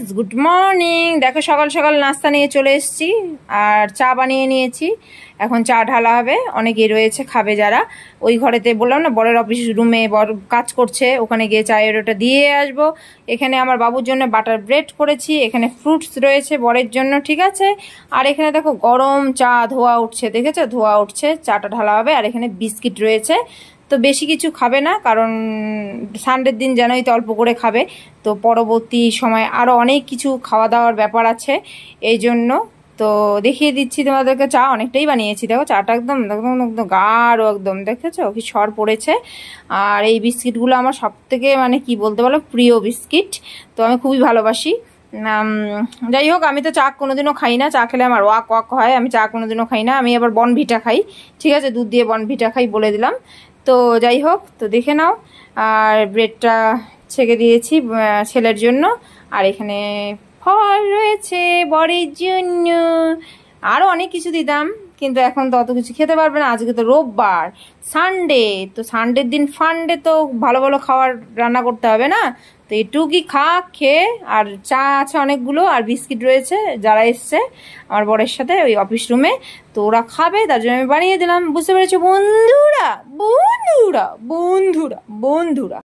guys good morning দেখো সকাল সকাল নাস্তা নিয়ে চলে এসেছি আর চা বানিয়ে নিয়েছি এখন চা ঢালা হবে অনেকেই রয়েছে খাবে যারা ওই ঘরেতে বললাম না বরের অফিস রুমে বড় কাজ করছে ওখানে গিয়ে চায়ের ওটা দিয়ে আসবো এখানে আমার বাবুর জন্য বাটার ব্রেড করেছি এখানে ফ্রুটস রয়েছে বরের জন্য ঠিক আছে আর এখানে দেখো গরম চা ধোয়া উঠছে দেখেছো ধোয়া উঠছে চাটা ঢালা হবে আর এখানে বিস্কিট রয়েছে তো বেশি কিছু খাবে না কারণ সানডের দিন জানোই তো অল্প করে খাবে তো পরবর্তী সময় আরও অনেক কিছু খাওয়া দাওয়ার ব্যাপার আছে এই জন্য তো দেখিয়ে দিচ্ছি তোমাদেরকে চা অনেকটাই বানিয়েছি দেখো চাটা একদম একদম একদম গাঢ় একদম দেখেছো কি সর পড়েছে আর এই বিস্কিটগুলো আমার সব থেকে মানে কি বলতে পারো প্রিয় বিস্কিট তো আমি খুবই ভালোবাসি যাই হোক আমি তো চা কোনোদিনও খাই না চা খেলে আমার ওয়াক ওয়াক হয় আমি চা কোনোদিনও খাই না আমি আবার বনভিটা খাই ঠিক আছে দুধ দিয়ে বনভিটা খাই বলে দিলাম তো যাই হোক তো দেখে নাও আর ব্রেডটা ছেঁকে দিয়েছি ছেলের জন্য আর এখানে ফল রয়েছে বরের জন্য আরও অনেক কিছু দিতাম কিন্তু এখন তো অত কিছু খেতে পারবে না আজকে তো রোববার সানডে তো সানডের দিন ফান্ডে তো ভালো ভালো খাবার রান্না করতে হবে না তো এটুকি খা খেয়ে আর চা আছে অনেকগুলো আর বিস্কিট রয়েছে যারা এসছে আমার বরের সাথে ওই অফিস রুমে তো ওরা খাবে তার জন্য আমি বানিয়ে দিলাম বুঝতে পেরেছো বন্ধুরা বন্ধুরা বন্ধুরা বন্ধুরা